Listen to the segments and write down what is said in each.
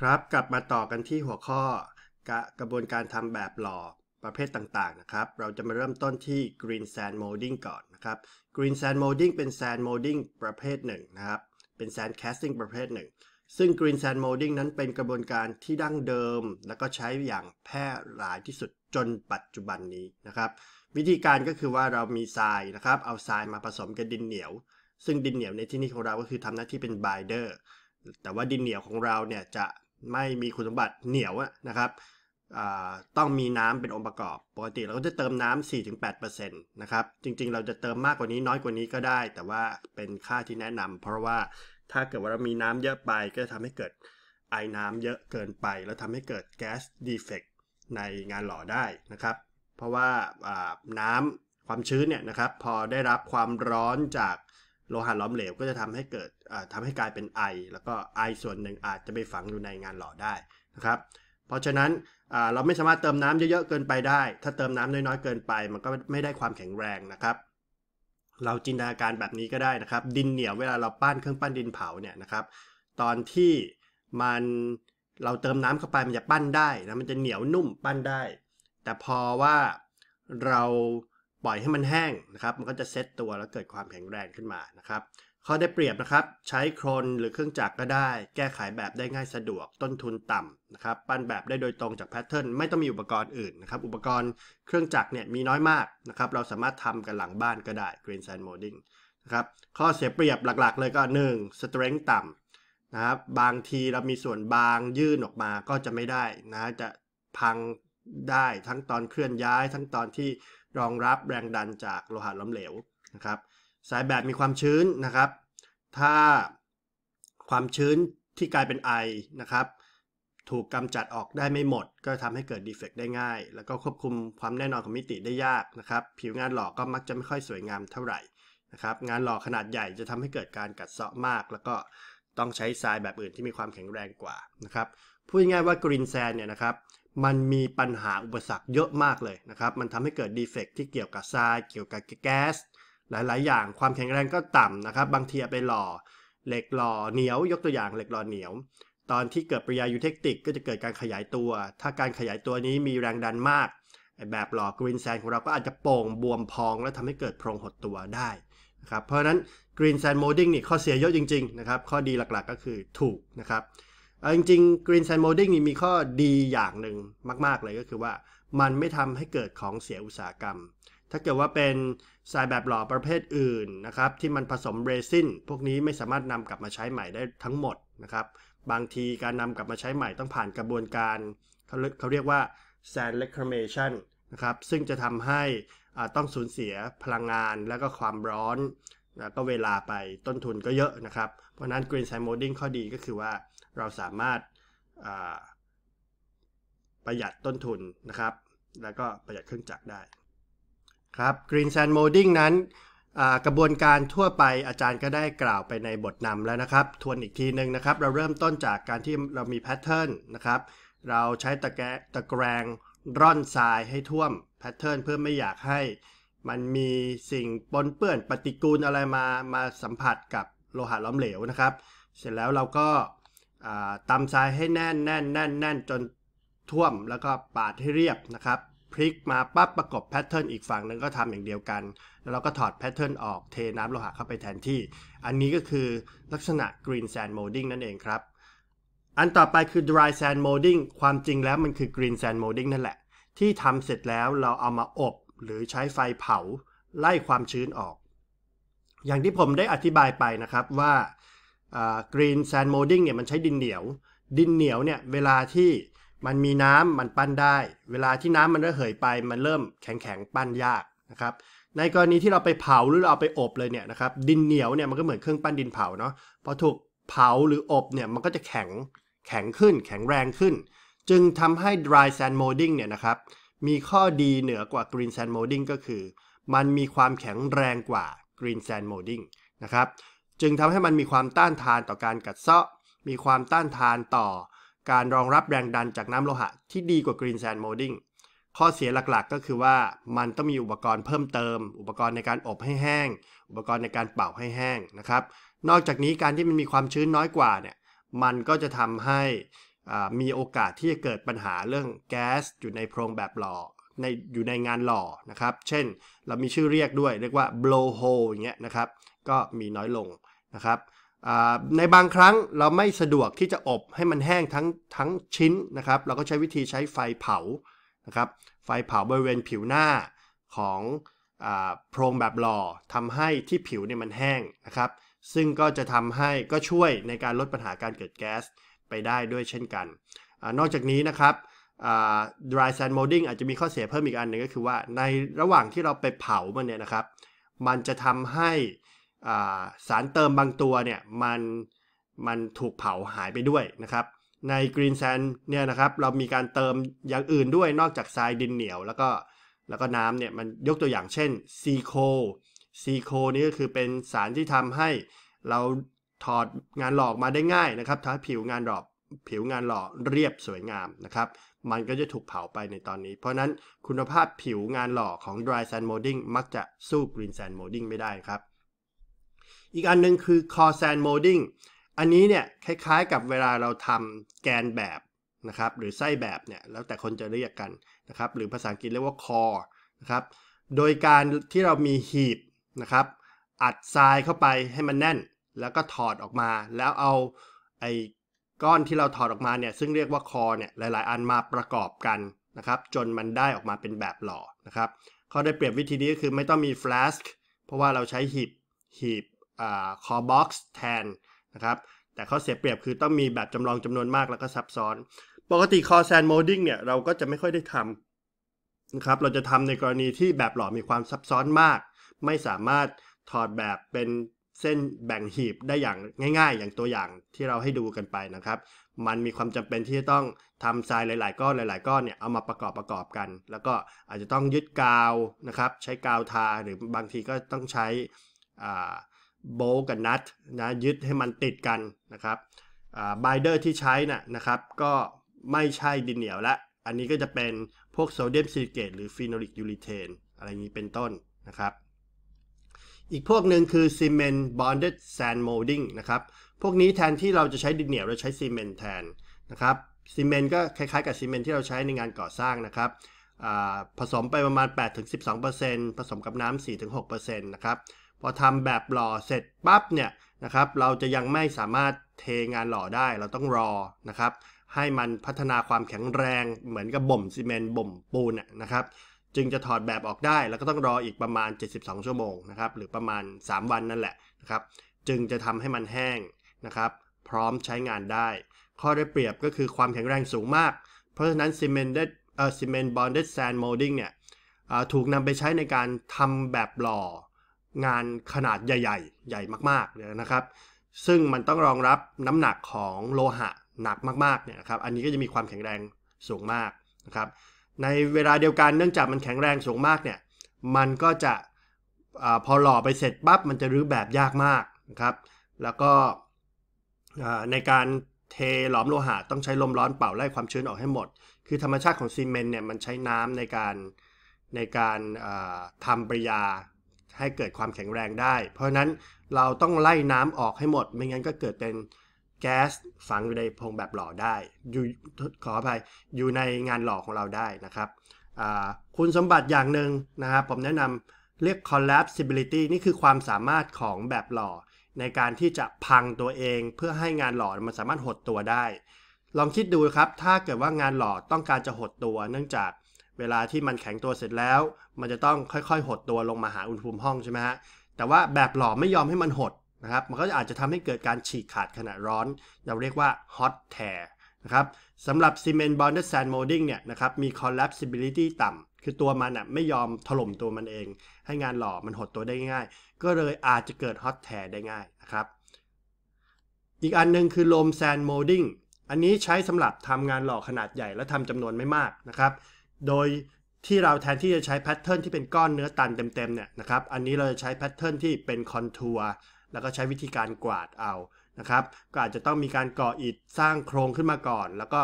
ครับกลับมาต่อกันที่หัวข้อ กระบวนการทำแบบหล่อประเภทต่างๆนะครับ เราจะมาเริ่มต้นที่ green sand molding ก่อนนะครับ green sand molding เป็น sand molding ประเภทหนึ่งนะครับ เป็น sand casting ประเภทหนึ่งซึ่ง green sand molding นั้นเป็นกระบวนการที่ดั้งเดิม และก็ใช้อย่างแพร่หลายที่สุดจนปัจจุบันนี้นะครับ วิธีการก็คือว่าเรามีทรายนะครับ เอาทรายมาผสมกับดินเหนียว ซึ่งดินเหนียวในที่นี้ของเราก็คือทำหน้าที่เป็นไบเดอร์แต่ว่าดินเหนียวของเราเนี่ยจะไม่มีคุณสมบัติเหนียวนะครับต้องมีน้ำเป็นองค์ประกอบ ปกติเราก็จะเติมน้ำ4-8%นะครับ จริงๆ เราจะเติมมากกว่านี้น้อยกว่านี้ก็ได้ แต่ว่าเป็นค่าที่แนะนำ เพราะว่าถ้าเกิดว่าเรามีน้ำเยอะไปก็ทำให้เกิดไอน้ำเยอะเกินไป แล้วทำให้เกิดแก๊สดีเฟกในงานหล่อได้นะครับ เพราะว่าน้ำความชื้นเนี่ยนะครับพอได้รับความร้อนจากโลหะล้อมเหลวก็จะทำให้เกิดทำให้กลายเป็นไอ แล้วก็ไอส่วนหนึ่งอาจจะไปฝังอยู่ในงานหล่อได้นะครับ เพราะฉะนั้นเราไม่สามารถเติมน้ำเยอะๆเกินไปได้ ถ้าเติมน้ำน้อยๆเกินไป มันก็ไม่ได้ความแข็งแรงนะครับ เราจินตนาการแบบนี้ก็ได้นะครับดินเหนียวเวลาเราปั้นเครื่องปั้นดินเผาเนี่ยนะครับ ตอนที่มันเราเติมน้ำเข้าไปมันจะปั้นได้นะมันจะเหนียวนุ่มปั้นได้ แต่พอว่าเราปล่อยให้มันแห้งนะครับ มันก็จะเซตตัวแล้วเกิดความแข็งแรงขึ้นมานะครับ ข้อได้เปรียบนะครับ ใช้โครนหรือเครื่องจักรก็ได้ แก้ไขแบบได้ง่ายสะดวก ต้นทุนต่ำนะครับ ปั้นแบบได้โดยตรงจากแพทเทิร์นไม่ต้องมีอุปกรณ์อื่นนะครับ อุปกรณ์เครื่องจักรเนี่ยมีน้อยมากนะครับ เราสามารถทำกันหลังบ้านก็ได้ Green Sand Molding นะครับ ข้อเสียเปรียบหลักๆ เลยก็ 1. Strength ต่ำนะครับ บางทีเรามีส่วนบางยื่นออกมาก็จะไม่ได้นะ จะพังได้ทั้งตอนเคลื่อนย้ายทั้งตอนที่รองรับแรงดันจากโลหะล้มเหลวนะครับสายแบบมีความชื้นนะครับ ถ้าความชื้นที่กลายเป็นไอนะครับถูกกำจัดออกได้ไม่หมด ก็ทำให้เกิดดีเฟกต์ได้ง่าย แล้วก็ควบคุมความแน่นอนของมิติได้ยากนะครับ ผิวงานหล่อก็มักจะไม่ค่อยสวยงามเท่าไหร่นะครับงานหล่อขนาดใหญ่จะทำให้เกิดการกัดเซาะมาก แล้วก็ต้องใช้ทรายแบบอื่นที่มีความแข็งแรงกว่านะครับพูดง่ายๆว่ากรีนแซนเนี่ยนะครับมันมีปัญหาอุปสรรคเยอะมากเลยนะครับ มันทำให้เกิดดีเฟกที่เกี่ยวกับทราย เกี่ยวกับแก๊สหลาย ๆ อย่าง ความแข็งแรงก็ต่ำนะครับ บางทีไปหล่อเหล็กหล่อเหนียวยกตัวอย่างเหล็กหล่อเหนียว ตอนที่เกิดปริยายูเทคติกก็จะเกิดการขยายตัว ถ้าการขยายตัวนี้มีแรงดันมาก แบบหล่อกรีนแซนของเราก็อาจจะโป่งบวมพอง และทำให้เกิดโพรงหดตัวได้นะครับ เพราะฉะนั้นกรีนแซนโมดิ้งนี่ข้อเสียเยอะจริง ๆ นะครับ ข้อดีหลัก ๆ ก็คือถูกนะครับเอาจริงๆ Green Sand Molding มีข้อดีอย่างหนึ่งมากๆเลยก็คือว่ามันไม่ทำให้เกิดของเสียอุตสาหกรรม ถ้าเกิดว่าเป็นทรายแบบหล่อประเภทอื่นนะครับที่มันผสมเรซินพวกนี้ไม่สามารถนำกลับมาใช้ใหม่ได้ทั้งหมดนะครับบางทีการนำกลับมาใช้ใหม่ต้องผ่านกระบวนการเขาเขาเรียกว่า sand reclamation นะครับซึ่งจะทำให้ต้องสูญเสียพลังงานและก็ความร้อนแล้วก็เวลาไปต้นทุนก็เยอะนะครับเพราะนั้น Green Sand Molding ข้อดีก็คือว่าเราสามารถประหยัดต้นทุนนะครับ แล้วก็ประหยัดเครื่องจักรได้ ครับ Green Sand Molding นั้นกระบวนการทั่วไปอาจารย์ก็ได้กล่าวไปในบทนำแล้วนะครับ ทวนอีกทีหนึ่งนะครับ เราเริ่มต้นจากการที่เรามีแพทเทิร์นนะครับ เราใช้ตะแกตะแกรงร่อนทรายให้ท่วมแพทเทิร์นเพื่อไม่อยากให้มันมีสิ่งปนเปื้อนปฏิกูลอะไรมามาสัมผัสกับโลหะล้อมเหลวนะครับ เสร็จแล้วเราก็ตำทรายให้แน่นแน่นแน่นแน่นจนท่วมแล้วก็ปาดให้เรียบนะครับพลิกมาปั๊บประกบแพทเทิร์นอีกฝั่งหนึ่งก็ทำอย่างเดียวกัน แล้วเราก็ถอดแพทเทิร์นออกเทน้ำโลหะเข้าไปแทนที่ อันนี้ก็คือลักษณะ green sand molding นั่นเองครับ อันต่อไปคือ dry sand molding ความจริงแล้วมันคือ green sand molding นั่นแหละ ที่ทำเสร็จแล้วเราเอามาอบ หรือใช้ไฟเผาไล่ความชื้นออก อย่างที่ผมได้อธิบายไปนะครับว่ากรีนแซนโมดิ้งเนี่ยมันใช้ดินเหนียว ดินเหนียวเนี่ยเวลาที่มันมีน้ำมันปั้นได้ เวลาที่น้ำมันระเหยไปมันเริ่มแข็งแข็งปั้นยากนะครับ ในกรณีที่เราไปเผาหรือเราเอาไปอบเลยเนี่ยนะครับ ดินเหนียวเนี่ยมันก็เหมือนเครื่องปั้นดินเผาเนาะ พอถูกเผาหรืออบเนี่ยมันก็จะแข็งแข็งขึ้นแข็งแรงขึ้น จึงทำให้ dry sand molding เนี่ยนะครับ มีข้อดีเหนือกว่า green sand molding ก็คือ มันมีความแข็งแรงกว่า green sand molding นะครับจึงทำให้มันมีความต้านทานต่อการกัดเซาะ มีความต้านทานต่อ การรองรับแรงดันจากน้ำโลหะที่ดีกว่ากรีนแซนด์โมดิ้งข้อเสียหลักๆก็คือว่ามันต้องมีอุปกรณ์เพิ่มเติม อุปกรณ์ในการอบให้แห้ง อุปกรณ์ในการเป่าให้แห้งนะครับ นอกจากนี้การที่มันมีความชื้นน้อยกว่าเนี่ย มันก็จะทำให้มีโอกาสที่จะเกิดปัญหาเรื่องแก๊สอยู่ในโพรงแบบหลอในอยู่ในงานหล่อนะครับ เช่น เรามีชื่อเรียกด้วย เรียกว่า blowhole อย่างเงี้ยนะครับ ก็มีน้อยลงนะครับ ในบางครั้งเราไม่สะดวกที่จะอบให้มันแห้งทั้งทั้งชิ้นนะครับ เราก็ใช้วิธีใช้ไฟเผา นะครับ ไฟเผาบริเวณผิวหน้าของอโพรงแบบหล่อ ทำให้ที่ผิวเนี่ยมันแห้งนะครับ ซึ่งก็จะทำให้ก็ช่วยในการลดปัญหาการเกิดแก๊สไปได้ด้วยเช่นกันอนอกจากนี้นะครับ dry sand molding อาจจะมีข้อเสียเพิ่มอีกอันหนึ่งก็คือว่าในระหว่างที่เราไปเผา มันเนี่ยนะครับ มันจะทำให้สารเติมบางตัวเนี่ยมันมันถูกเผาหายไปด้วยนะครับ ใน Green Sand เนี่ยนะครับเรามีการเติมอย่างอื่นด้วยนอกจากทรายดินเหนียวแล้วก็แล้วก็น้ำเนี่ยมันยกตัวอย่างเช่นซีโคซีโคนี่ก็คือเป็นสารที่ทำให้เราถอดงานหลอกมาได้ง่ายนะครับทำให้ผิวงานหลอกผิวงานหลอกเรียบสวยงามนะครับมันก็จะถูกเผาไปในตอนนี้ เพราะนั้นคุณภาพผิวงานหล่อของ dry sand molding มักจะสู้ green sand molding ไม่ได้ครับ อีกอันนึงคือ core sand molding อันนี้เนี่ยคล้ายๆ กับเวลาเราทำแกนแบบนะครับหรือไส้แบบเนี่ยแล้วแต่คนจะเรียกกันนะครับหรือภาษาอังกฤษเรียกว่า core นะครับโดยการที่เรามีหีบนะครับอัดทรายเข้าไปให้มันแน่น แล้วก็ถอดออกมา แล้วเอาไอก้อนที่เราถอดออกมาเนี่ยซึ่งเรียกว่าคอเนี่ยหลายๆ อันมาประกอบกันนะครับ จนมันได้ออกมาเป็นแบบหล่อนะครับข้อได้เปรียบวิธีนี้ก็คือไม่ต้องมีลาสก์เพราะว่าเราใช้หีบหีบคอบ็อกซ์แทนนะครับแต่ข้อเสียเปรียบคือต้องมีแบบจำลองจำนวนมากแล้วก็ซับซ้อนปกติคอแซนโมดิ้งเนี่ยเราก็จะไม่ค่อยได้ทำนะครับ เราจะทำในกรณีที่แบบหล่อมีความซับซ้อนมาก ไม่สามารถถอดแบบเป็นเส้นแบ่งหีบได้อย่างง่าย ๆ อย่างตัวอย่างที่เราให้ดูกันไปนะครับ มันมีความจำเป็นที่จะต้องทำทรายหลาย ๆก้อนหลาย ๆก้อนเนี่ยเอามาประกอบประกอบกัน แล้วก็อาจจะต้องยึดกาวนะครับ ใช้กาวทา หรือบางทีก็ต้องใช้โบ กับนัดนะยึดให้มันติดกันนะครับบเดอร์ที่ใช้นะนะครับ ก็ไม่ใช่ดินเหนียวละอันนี้ก็จะเป็นพวกโซเดียมซิลิเกต หรือฟีโนลิกยูริเทนอะไรนี้เป็นต้นนะครับอีกพวกหนึ่งคือ Cement b o n d ดแซนด์โมลดิ้งนะครับ พวกนี้แทนที่เราจะใช้ดินเหนียวเราใช้ซีเมนต์แทนนะครับ ซีเมนต์ก็คล้ายๆกับซีเมนต์ที่เราใช้ในงานก่อสร้างนะครับ ผสมไปประมาณ 8-12%ผสมกับน้ำ4-6%นะครับ พอทำแบบหล่อเสร็จปั๊บเนี่ยนะครับเราจะยังไม่สามารถเทงานหล่อได้เราต้องรอนะครับให้มันพัฒนาความแข็งแรงเหมือนกับบ่มซีเมนต์บ่มปูนนะครับจึงจะถอดแบบออกได้แล้วก็ต้องรออีกประมาณ 72 ชั่วโมงนะครับหรือประมาณ 3 วันนั่นแหละนะครับจึงจะทำให้มันแห้งนะครับพร้อมใช้งานได้ ข้อได้เปรียบก็คือความแข็งแรงสูงมาก เพราะฉะนั้นซีเมนต์เดอ่อซีเมนต์บอนเดสแซนโมดิ้งเนี่ยถูกนำไปใช้ในการทำแบบหล่องานขนาดใหญ่่ใหญ่มากๆเนี่ยนะครับ ซึ่งมันต้องรองรับน้ำหนักของโลหะหนักมากๆเนี่ยนะครับอันนี้ก็จะมีความแข็งแรงสูงมากนะครับในเวลาเดียวกันเนื่องจากมันแข็งแรงสูงมากเนี่ย มันก็จะอพอหล่อไปเสร็จปั๊บมันจะรื้อแบบยากมากนะครับ แล้วก็ในการเทหลอมโลหะต้องใช้ลมร้อนเป่าไล่ความชื้นออกให้หมด คือธรรมชาติของซีเมนต์เนี่ยมันใช้น้ำในการในการทำปริยาให้เกิดความแข็งแรงได้ เพราะฉะนั้นเราต้องไล่น้ำออกให้หมด ไม่งั้นก็เกิดเป็นแก๊สฝังอยู่ในพงแบบหล่อได้อยู่ขออภัยอยู่ในงานหล่อของเราได้นะครับคุณสมบัติอย่างหนึ่งนะครับผมแนะนำเรียก collapsibility นี่คือความสามารถของแบบหล่อในการที่จะพังตัวเอง เพื่อให้งานหล่อมันสามารถหดตัวได้ ลองคิดดูครับ ถ้าเกิดว่างานหล่อต้องการจะหดตัว เนื่องจากเวลาที่มันแข็งตัวเสร็จแล้ว มันจะต้องค่อยๆ หดตัวลงมาหาอุณหภูมิห้องใช่ไหมฮะแต่ว่าแบบหล่อไม่ยอมให้มันหดะครับมันก็อาจจะทำให้เกิดการฉีกขาดขณะร้อน เราเรียกว่า hot tear นะครับสำหรับ cement bonded sand molding เนี่ยนะครับมี collapsibility ต่ำคือตัวมันอ่ะไม่ยอมถล่มตัวมันเอง ให้งานหล่อมันหดตัวได้ง่าย ก็เลยอาจจะเกิด hot tear ได้ง่ายนะครับอีกอันนึงคือ loam sand molding อันนี้ใช้สำหรับทำงานหล่อขนาดใหญ่และทำจำนวนไม่มากนะครับ โดยที่เราแทนที่จะใช้แพทเทิร์นที่เป็นก้อนเนื้อตันเต็มๆเนี่ยนะครับ อันนี้เราจะใช้แพทเทิร์นที่เป็นคอนทัวร์แล้วก็ใช้วิธีการกวาดเอานะครับ ก็อาจจะต้องมีการก่ออิฐสร้างโครงขึ้นมาก่อน แล้วก็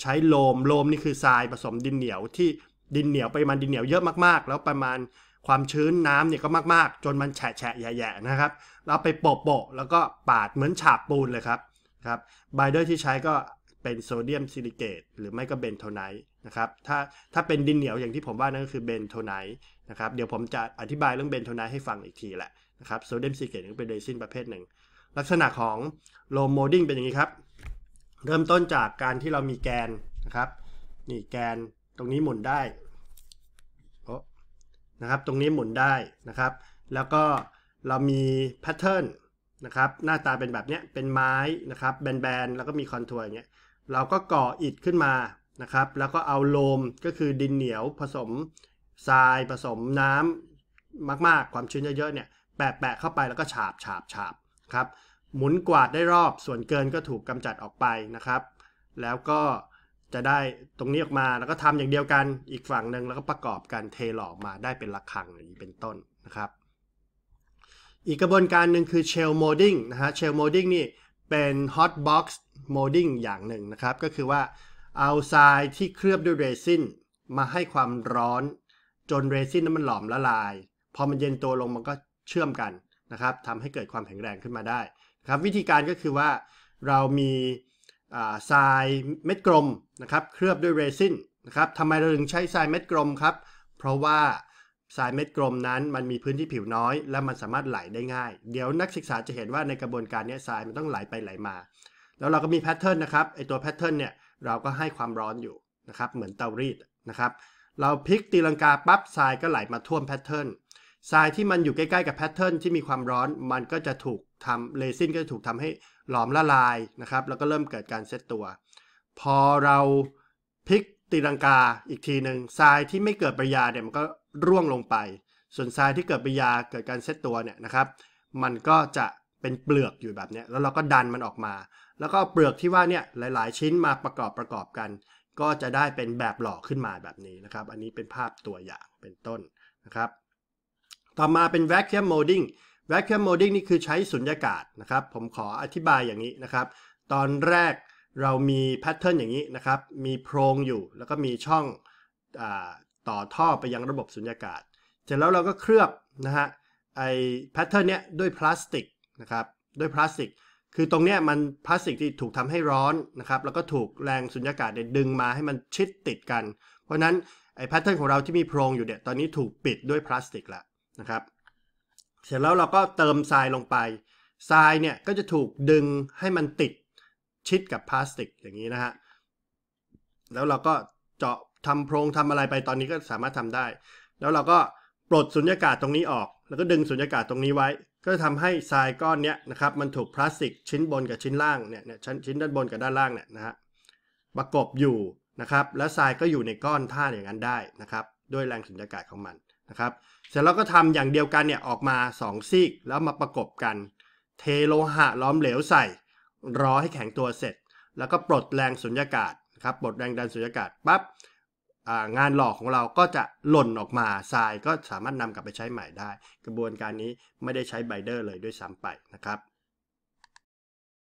ใช้โลม โลมนี่คือทรายผสมดินเหนียวที่ดินเหนียวไปมันดินเหนียวเยอะมาก ๆ แล้วประมาณความชื้นน้ำเนี่ยก็มาก ๆ จนมันแฉะแฉะแย่ๆนะครับ เราไปโปะโปะแล้วก็ปาดเหมือนฉาบปูนเลยครับ ครับไบเดอร์ที่ใช้ก็เป็นโซเดียมซิลิเกตหรือไม่ก็เบนโทไนท์นะครับ ถ้าถ้าเป็นดินเหนียวอย่างที่ผมว่านั่นก็คือเบนโทไนท์นะครับ เดี๋ยวผมจะอธิบายเรื่องเบนโทไนท์ให้ฟังอีกทีแหละนะครับ โซเดียมซิลิเกตเป็นเรซินประเภทหนึ่ง ลักษณะของโลโมดิ้งเป็นอย่างนี้ครับ เริ่มต้นจากการที่เรามีแกนนะครับ นี่แกนตรงนี้หมุนได้นะครับ ตรงนี้หมุนได้นะครับ แล้วก็เรามีแพทเทิร์นนะครับ หน้าตาเป็นแบบนี้เป็นไม้นะครับ แบนๆแล้วก็มีคอนทัวร์อย่างเงี้ยเราก็ก่ออิฐขึ้นมา นะครับ แล้วก็เอาโลม ก็คือดินเหนียวผสมทราย ผสมน้ำมากๆ ความชื้นเยอะๆ เนี่ย แปะๆ เข้าไป แล้วก็ฉาบฉาบฉาบครับ หมุนกวาดได้รอบ ส่วนเกินก็ถูกกำจัดออกไปนะครับ แล้วก็จะได้ตรงนี้ออกมา แล้วก็ทำอย่างเดียวกัน อีกฝั่งหนึ่ง แล้วก็ประกอบกัน เทหลอกมาได้เป็นระฆังอย่างนี้เป็นต้นนะครับ อีกกระบวนการหนึ่งคือเชลโมดิ้งนะฮะ เชลโมดิ้งนี่เป็นฮอตบ็อกซ์โมดิ้งอย่างหนึ่งนะครับก็คือว่าเอาทรายที่เคลือบด้วยเรซินมาให้ความร้อนจนเรซินนั้นมันหลอมละลาย พอมันเย็นตัวลงมันก็เชื่อมกันนะครับทำให้เกิดความแข็งแรงขึ้นมาได้นะครับวิธีการก็คือว่าเรามีทรายเม็ดกลมนะครับเคลือบด้วยเรซินนะครับทำไมเราถึงใช้ทรายเม็ดกลมครับเพราะว่าทรายเม็ดกลมนั้นมันมีพื้นที่ผิวน้อย และมันสามารถไหลได้ง่าย เดี๋ยวนักศึกษาจะเห็นว่าในกระบวนการนี้ทรายมันต้องไหลไปไหลมาแล้วเราก็มีแพทเทิร์นนะครับไอตัวแพทเทิร์นเนี่ยเราก็ให้ความร้อนอยู่นะครับเหมือนเตารีดนะครับ เราพลิกตีลังกาปั๊บทรายก็ไหลมาท่วมแพทเทิร์นทรายที่มันอยู่ใกล้ๆ กับแพทเทิร์นที่มีความร้อนมันก็จะถูกทำเลซินก็จะถูกทำให้หลอมละลายนะครับ แล้วก็เริ่มเกิดการเซตตัว พอเราพลิกตีลังกาอีกทีหนึ่งทรายที่ไม่เกิดปริยาเนี่ยมันก็ร่วงลงไป ส่วนทรายที่เกิดปริยาเกิดการเซตตัวเนี่ยนะครับ มันก็จะเป็นเปลือกอยู่แบบนี้แล้วเราก็ดันมันออกมาแล้วก็เปลือกที่ว่าเนี่ยหลายๆ ชิ้นมาประกอบประกอบกัน ก็จะได้เป็นแบบหล่อขึ้นมาแบบนี้นะครับ อันนี้เป็นภาพตัวอย่างเป็นต้นนะครับต่อมาเป็น vacuum molding vacuum molding นี่คือใช้สุญญากาศนะครับ ผมขออธิบายอย่างนี้นะครับ ตอนแรกเรามีแพทเทิร์นอย่างนี้นะครับมีโพรงอยู่แล้วก็มีช่องอต่อท่อไปยังระบบสุญญากาศเสร็จแล้วเราก็เคลือบนะฮะไอแพทเทิร์นเนี้ยด้วยพลาสติกนะครับด้วยพลาสติกคือตรงเนี้ยมันพลาสติกที่ถูกทำให้ร้อนนะครับแล้วก็ถูกแรงสุญญากาศเนี่ยดึงมาให้มันชิดติดกัน เพราะนั้นไอ้แพทเทิร์นของเราที่มีโพรงอยู่เนี่ยตอนนี้ถูกปิดด้วยพลาสติกละนะครับ เสร็จแล้วเราก็เติมทรายลงไปทรายเนี่ยก็จะถูกดึงให้มันติดชิดกับพลาสติกอย่างนี้นะฮะแล้วเราก็เจาะทำโพรงทำอะไรไปตอนนี้ก็สามารถทำได้ แล้วเราก็ปลดสุญญากาศตรงนี้ออก แล้วก็ดึงสุญญากาศตรงนี้ไว้ก็จะทำให้ทรายก้อนเนี้ยนะครับมันถูกพลาสติกชิ้นบนกับชิ้นล่างเนี่ยชั้นชิ้นด้านบนกับด้านล่างเนี่ยนะฮะประกบอยู่นะครับและทรายก็อยู่ในก้อนท่าอย่างนั้นได้นะครับด้วยแรงสุญญากาศของมันนะครับเสร็จแล้วก็ทำอย่างเดียวกันเนี่ยออกมา2ซีกแล้วมาประกบกัน เทโลหะล้อมเหลวใส่รอให้แข็งตัวเสร็จ แล้วก็ปลดแรงสุญญากาศนะครับปลดแรงดันสุญญากาศปับ๊บงานหลอกของเราก็จะหล่นออกมาทรายก็สามารถนำกลับไปใช้ใหม่ได้ กระบวนการนี้ไม่ได้ใช้ไบเดอร์เลยด้วยซ้ำไปนะครับ